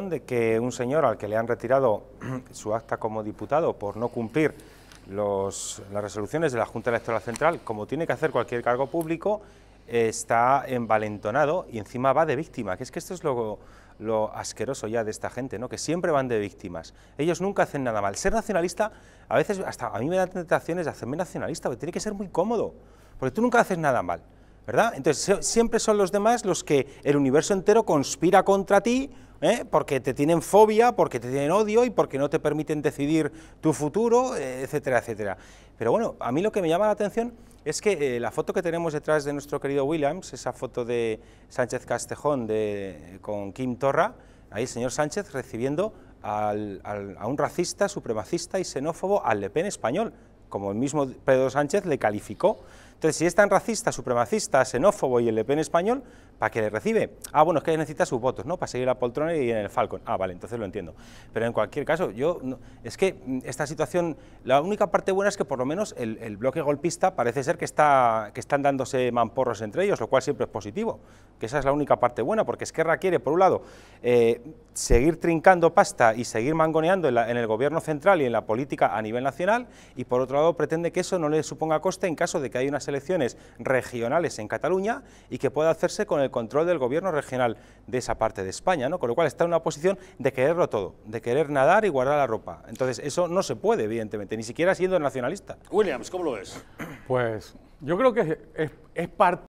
de que un señor al que le han retirado su acta como diputado por no cumplir las resoluciones de la Junta Electoral Central, como tiene que hacer cualquier cargo público, está envalentonado y encima va de víctima, que es que esto es lo, asqueroso ya de esta gente, ¿no? que siempre van de víctimas. Ellos nunca hacen nada mal. Ser nacionalista, a veces hasta a mí me da tentaciones de hacerme nacionalista, pero tiene que ser muy cómodo, porque tú nunca haces nada mal. ¿Verdad? Entonces siempre son los demás los que el universo entero conspira contra ti ¿eh? porque te tienen fobia, porque te tienen odio y porque no te permiten decidir tu futuro, eh, etcétera, etcétera. Pero bueno, a mí lo que me llama la atención es que eh, la foto que tenemos detrás de nuestro querido Williams, esa foto de Sánchez Castejón de, con Kim Torra, ahí el señor Sánchez recibiendo a un racista, supremacista y xenófobo al Le Pen español, como el mismo Pedro Sánchez le calificó. Entonces, si es tan racista, supremacista, xenófobo y el Le Pen español, que le recibe? Ah, bueno, es que necesita sus votos, ¿no? Para seguir la poltrona y en el Falcon. Ah, vale, entonces lo entiendo. Pero en cualquier caso, yo, es que mm, esta situación, la única parte buena es que por lo menos el, bloque golpista parece ser que, está, que están dándose mamporros entre ellos, lo cual siempre es positivo, que esa es la única parte buena, porque Esquerra quiere, por un lado, eh, seguir trincando pasta y seguir mangoneando en, el gobierno central y en la política a nivel nacional, y por otro lado pretende que eso no le suponga coste en caso de que haya unas elecciones regionales en Cataluña y que pueda hacerse con el control del gobierno regional de esa parte de España, ¿no? Con lo cual está en una posición de quererlo todo, de querer nadar y guardar la ropa. Entonces eso no se puede, evidentemente, ni siquiera siendo nacionalista. Williams, ¿cómo lo ves? Pues yo creo que es, es parte